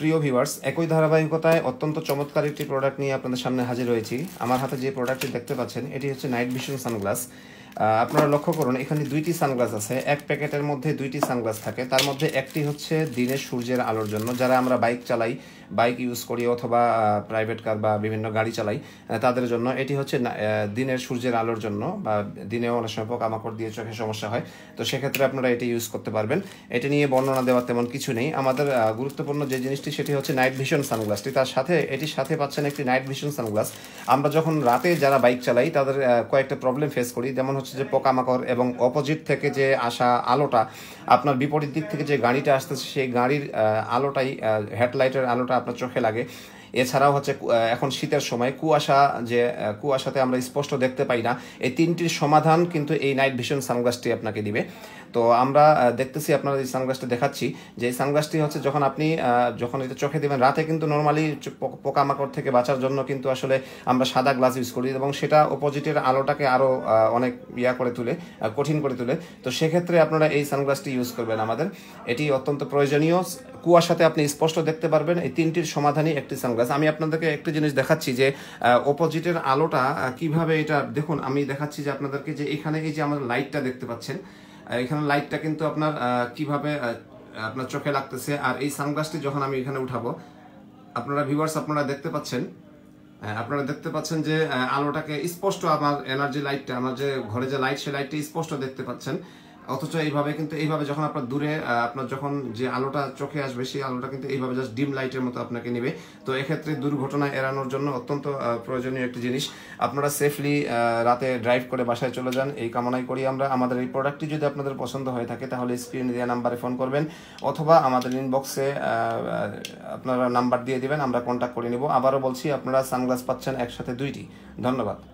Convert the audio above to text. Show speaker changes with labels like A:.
A: প্রিয় ভিউয়ার্স একই ধারাবাহিকতায় অত্যন্ত চমৎকার একটি প্রোডাক্ট নিয়ে আপনাদের সামনে হাজির হয়েছি আমার হাতে যে প্রোডাক্টটি দেখতে পাচ্ছেন এটি হচ্ছে নাইট ভিশন সানগ্লাস আপনারা লক্ষ্য করুন এখানে দুইটি সানগ্লাস আছে এক প্যাকেটের মধ্যে দুইটি সানগ্লাস থাকে তার মধ্যে একটি হচ্ছে দিনের সূর্যের আলোর জন্য যারা আমরা বাইক চালাই বাইক ইউজ করি অথবা প্রাইভেট কার বা বিভিন্ন গাড়ি চালাই তাদের জন্য এটি হচ্ছে দিনের সূর্যের আলোর জন্য বা দিনে অনেক সময় পোকামাকড় দিয়ে চোখে সমস্যা হয় তো সেক্ষেত্রে আপনারা এটি ইউজ করতে পারবেন এটি নিয়ে বর্ণনা দেওয়ার তেমন কিছু নেই আমাদের গুরুত্বপূর্ণ যে জিনিসটি সেটি হচ্ছে নাইট ভিশন সানগ্লাসটি তার সাথে এটির সাথে পাচ্ছেন একটি নাইট ভিশন সানগ্লাস আমরা যখন রাতে যারা বাইক চালাই তাদের কয়েকটা প্রবলেম ফেস করি যেমন হচ্ছে যে পোকামাকড় এবং অপোজিট থেকে যে আসা আলোটা আপনার বিপরীত দিক থেকে যে গাড়িটা আসতেছে সেই গাড়ির আলোটাই হেডলাইটের আলোটা আপনার চোখে লাগে এছাড়াও হচ্ছে এখন শীতের সময় কুয়াশা যে কুয়াশাতে আমরা স্পষ্ট দেখতে পাই না এই তিনটির সমাধান কিন্তু এই নাইট ভিশন সানগ্লাসটি আপনাকে দিবে তো আমরা দেখতেছি আপনারা এই সানগ্লাসটা দেখাচ্ছি যে এই সানগ্লাসটি হচ্ছে যখন আপনি যখন এটা চোখে দেবেন রাতে কিন্তু নর্মালি পোকামাকড় থেকে বাঁচার জন্য কিন্তু আসলে আমরা সাদা গ্লাস ইউজ করি এবং সেটা অপোজিটের আলোটাকে আরও অনেক ইয়া করে তুলে কঠিন করে তুলে তো সেক্ষেত্রে আপনারা এই সানগ্লাসটি ইউজ করবেন আমাদের এটি অত্যন্ত প্রয়োজনীয় কুয়াশাতে আপনি স্পষ্ট দেখতে পারবেন এই তিনটির সমাধানই একটি সানগ্লাস প্লাস আমি আপনাদেরকে একটা জিনিস দেখাচ্ছি যে অপোজিটের আলোটা কিভাবে এটা দেখুন আমি দেখাচ্ছি যে আপনাদেরকে যে এখানে এই যে আমাদের লাইটটা দেখতে পাচ্ছেন এখানে লাইটটা কিন্তু আপনার কিভাবে আপনার চোখে লাগতেছে আর এই সানগ্লাসটি যখন আমি এখানে উঠাবো আপনারা ভিউয়ার্স আপনারা দেখতে পাচ্ছেন আপনারা দেখতে পাচ্ছেন যে আলোটাকে স্পষ্ট আমার এনার্জি লাইটটা আমার যে ঘরে যে লাইট সে লাইটটা স্পষ্ট দেখতে পাচ্ছেন অথচ এইভাবে কিন্তু এইভাবে যখন আপনার দূরে আপনার যখন যে আলোটা চোখে আসবে সেই আলোটা কিন্তু এইভাবে জাস্ট ডিম লাইটের মতো আপনাকে নেবে তো এক্ষেত্রে দুর্ঘটনা এড়ানোর জন্য অত্যন্ত প্রয়োজনীয় একটি জিনিস আপনারা সেফলি রাতে ড্রাইভ করে বাসায় চলে যান এই কামনাই করি আমরা আমাদের এই প্রোডাক্টটি যদি আপনাদের পছন্দ হয়ে থাকে তাহলে স্ক্রিনে দেওয়া নাম্বারে ফোন করবেন অথবা আমাদের ইনবক্সে আপনারা নাম্বার দিয়ে দিবেন আমরা কন্ট্যাক্ট করে নেব আবারও বলছি আপনারা সানগ্লাস পাচ্ছেন একসাথে দুইটি ধন্যবাদ